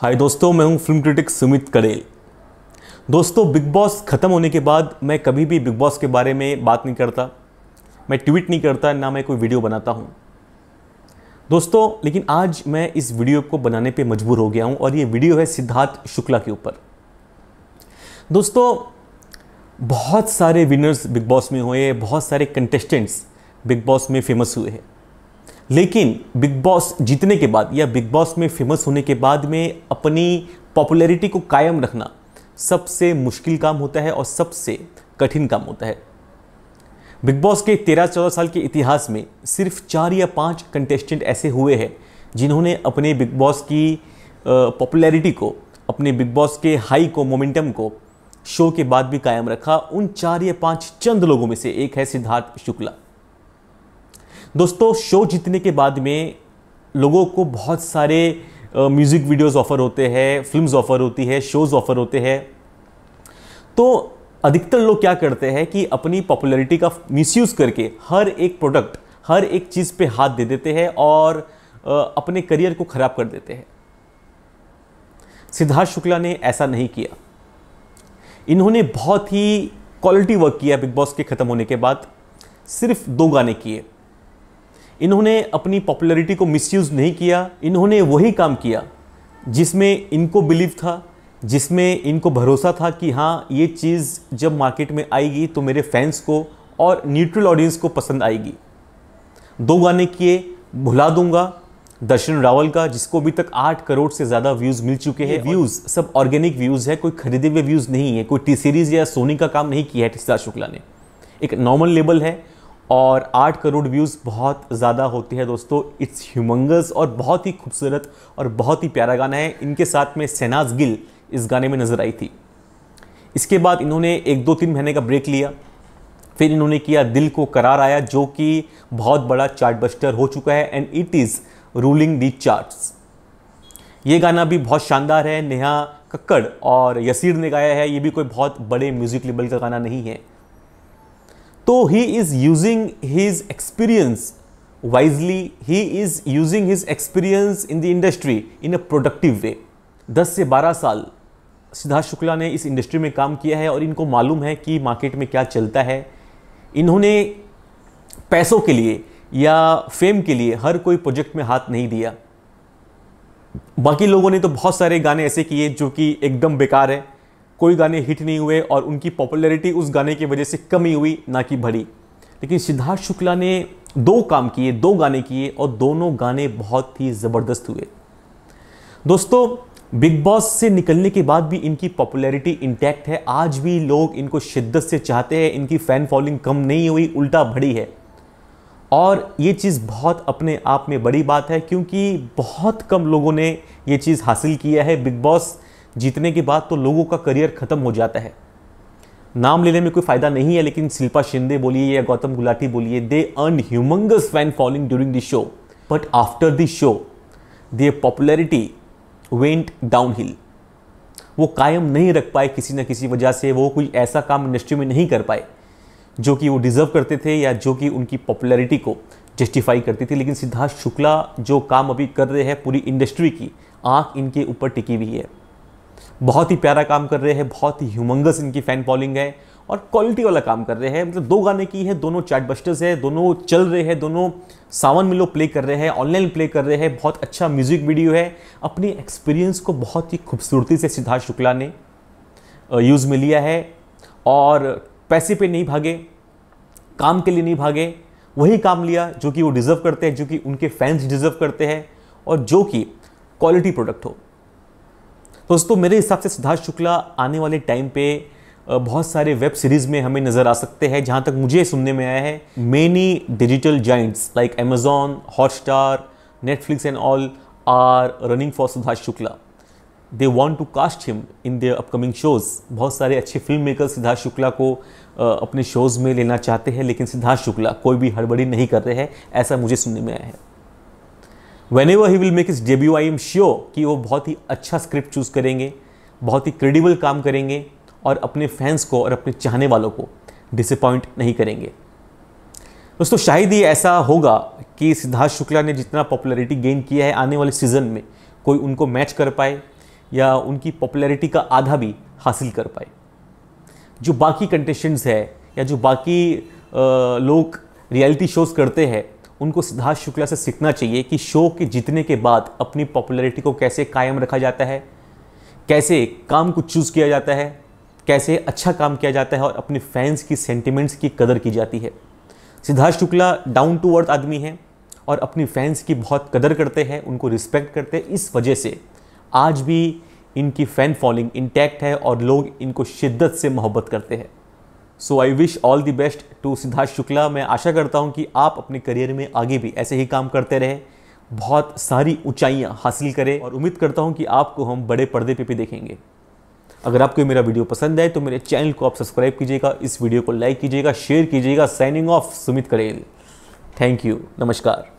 हाय दोस्तों मैं हूं फिल्म क्रिटिक सुमित करेल दोस्तों बिग बॉस ख़त्म होने के बाद मैं कभी भी बिग बॉस के बारे में बात नहीं करता मैं ट्वीट नहीं करता ना मैं कोई वीडियो बनाता हूं दोस्तों लेकिन आज मैं इस वीडियो को बनाने पे मजबूर हो गया हूं और ये वीडियो है सिद्धार्थ शुक्ला के ऊपर दोस्तों बहुत सारे विनर्स बिग बॉस में हुए बहुत सारे कंटेस्टेंट्स बिग बॉस में फेमस हुए हैं लेकिन बिग बॉस जीतने के बाद या बिग बॉस में फेमस होने के बाद में अपनी पॉपुलैरिटी को कायम रखना सबसे मुश्किल काम होता है और सबसे कठिन काम होता है बिग बॉस के तेरह चौदह साल के इतिहास में सिर्फ चार या पाँच कंटेस्टेंट ऐसे हुए हैं जिन्होंने अपने बिग बॉस की पॉपुलैरिटी को अपने बिग बॉस के हाई को मोमेंटम को शो के बाद भी कायम रखा उन चार या पाँच चंद लोगों में से एक है सिद्धार्थ शुक्ला दोस्तों शो जीतने के बाद में लोगों को बहुत सारे म्यूज़िक वीडियोस ऑफ़र होते हैं फिल्म्स ऑफ़र होती है शोज़ ऑफ़र होते हैं तो अधिकतर लोग क्या करते हैं कि अपनी पॉपुलैरिटी का मिसयूज़ करके हर एक प्रोडक्ट हर एक चीज़ पे हाथ दे देते हैं और अपने करियर को ख़राब कर देते हैं सिद्धार्थ शुक्ला ने ऐसा नहीं किया इन्होंने बहुत ही क्वालिटी वर्क किया बिग बॉस के ख़त्म होने के बाद सिर्फ दो गाने किए इन्होंने अपनी पॉपुलैरिटी को मिसयूज़ नहीं किया इन्होंने वही काम किया जिसमें इनको बिलीव था जिसमें इनको भरोसा था कि हाँ ये चीज़ जब मार्केट में आएगी तो मेरे फैंस को और न्यूट्रल ऑडियंस को पसंद आएगी दो गाने किए भुला दूंगा दर्शन रावल का जिसको अभी तक आठ करोड़ से ज़्यादा व्यूज़ मिल चुके हैं व्यूज़ सब ऑर्गेनिक व्यूज़ है कोई खरीदे हुए व्यूज़ नहीं है कोई टी सीरीज़ या सोनी का काम नहीं किया है टिस्ता शुक्ला ने एक नॉर्मल लेबल है और आठ करोड़ व्यूज़ बहुत ज़्यादा होते हैं दोस्तों इट्स ह्यूमंगस और बहुत ही खूबसूरत और बहुत ही प्यारा गाना है इनके साथ में सेनाज गिल इस गाने में नज़र आई थी इसके बाद इन्होंने एक दो तीन महीने का ब्रेक लिया फिर इन्होंने किया दिल को करार आया जो कि बहुत बड़ा चार्ट बस्टर हो चुका है and it is ruling the charts ये गाना भी बहुत शानदार है नेहा कक्कड़ और यसीर ने गाया है ये भी कोई बहुत बड़े म्यूज़िक लेबल का गाना नहीं है तो he is using his experience wisely he is using his experience in the industry in a productive way 10 से 12 साल सिद्धार्थ शुक्ला ने इस इंडस्ट्री में काम किया है और इनको मालूम है कि मार्केट में क्या चलता है इन्होंने पैसों के लिए या फेम के लिए हर कोई प्रोजेक्ट में हाथ नहीं दिया बाकी लोगों ने तो बहुत सारे गाने ऐसे किए जो कि एकदम बेकार है कोई गाने हिट नहीं हुए और उनकी पॉपुलैरिटी उस गाने की वजह से कमी हुई ना कि बढ़ी लेकिन सिद्धार्थ शुक्ला ने दो काम किए दो गाने किए और दोनों गाने बहुत ही ज़बरदस्त हुए दोस्तों बिग बॉस से निकलने के बाद भी इनकी पॉपुलैरिटी इंटैक्ट है आज भी लोग इनको शिद्दत से चाहते हैं इनकी फ़ैन फॉलोइंग कम नहीं हुई उल्टा बढ़ी है और ये चीज़ बहुत अपने आप में बड़ी बात है क्योंकि बहुत कम लोगों ने ये चीज़ हासिल किया है बिग बॉस जीतने के बाद तो लोगों का करियर ख़त्म हो जाता है नाम लेने में कोई फायदा नहीं है लेकिन शिल्पा शिंदे बोलिए या गौतम गुलाटी बोलिए they earn humongous fan following during the show but after the show they popularity went downhill वो कायम नहीं रख पाए किसी न किसी वजह से वो कोई ऐसा काम इंडस्ट्री में नहीं कर पाए जो कि वो डिज़र्व करते थे या जो कि उनकी पॉपुलैरिटी को जस्टिफाई करती थी लेकिन सिद्धार्थ शुक्ला जो काम अभी कर रहे हैं पूरी इंडस्ट्री की आँख इनके ऊपर टिकी हुई है बहुत ही प्यारा काम कर रहे हैं बहुत ही ह्यूमंगस इनकी फ़ैन फॉलोइंग है और क्वालिटी वाला काम कर रहे हैं मतलब दो गाने की है दोनों चैट बस्टर्स है दोनों चल रहे हैं दोनों सावन में लोग प्ले कर रहे हैं ऑनलाइन प्ले कर रहे हैं बहुत अच्छा म्यूज़िक वीडियो है अपनी एक्सपीरियंस को बहुत ही खूबसूरती से सिद्धार्थ शुक्ला ने यूज़ में लिया है और पैसे पे नहीं भागे काम के लिए नहीं भागे वही काम लिया जो कि वो डिज़र्व करते हैं जो कि उनके फैंस डिज़र्व करते हैं और जो कि क्वालिटी प्रोडक्ट हो दोस्तों मेरे हिसाब से सिद्धार्थ शुक्ला आने वाले टाइम पे बहुत सारे वेब सीरीज़ में हमें नज़र आ सकते हैं जहाँ तक मुझे सुनने में आया है many digital giants like Amazon Hotstar Netflix and all are running for Sidharth Shukla they want to cast him in their upcoming shows बहुत सारे अच्छे फिल्म मेकर सिद्धार्थ शुक्ला को अपने शोज़ में लेना चाहते हैं लेकिन सिद्धार्थ शुक्ला कोई भी हड़बड़ी नहीं कर रहे हैं ऐसा मुझे सुनने में आया है whenever he will make his debut I am sure कि वो बहुत ही अच्छा स्क्रिप्ट चूज़ करेंगे बहुत ही क्रेडिबल काम करेंगे और अपने फैंस को और अपने चाहने वालों को डिसअपॉइंट नहीं करेंगे दोस्तों शायद ही ऐसा होगा कि सिद्धार्थ शुक्ला ने जितना पॉपुलैरिटी गेन किया है आने वाले सीजन में कोई उनको मैच कर पाए या उनकी पॉपुलैरिटी का आधा भी हासिल कर पाए जो बाकी कंटेस्टेंट्स है या जो बाकी लोग रियलिटी शोज़ करते हैं उनको सिद्धार्थ शुक्ला से सीखना चाहिए कि शो के जीतने के बाद अपनी पॉपुलैरिटी को कैसे कायम रखा जाता है कैसे काम को चूज़ किया जाता है कैसे अच्छा काम किया जाता है और अपने फैंस की सेंटिमेंट्स की कदर की जाती है Sidharth Shukla down to earth आदमी है और अपनी फैंस की बहुत कदर करते हैं उनको रिस्पेक्ट करते हैं इस वजह से आज भी इनकी फ़ैन फॉलोइंग इंटैक्ट है और लोग इनको शिद्दत से मोहब्बत करते हैं so I wish all the best to Sidharth Shukla मैं आशा करता हूँ कि आप अपने करियर में आगे भी ऐसे ही काम करते रहें बहुत सारी ऊंचाइयाँ हासिल करें और उम्मीद करता हूँ कि आपको हम बड़े पर्दे पे भी देखेंगे अगर आपको मेरा वीडियो पसंद आए तो मेरे चैनल को आप सब्सक्राइब कीजिएगा इस वीडियो को लाइक कीजिएगा शेयर कीजिएगा साइनिंग ऑफ सुमित करेल थैंक यू नमस्कार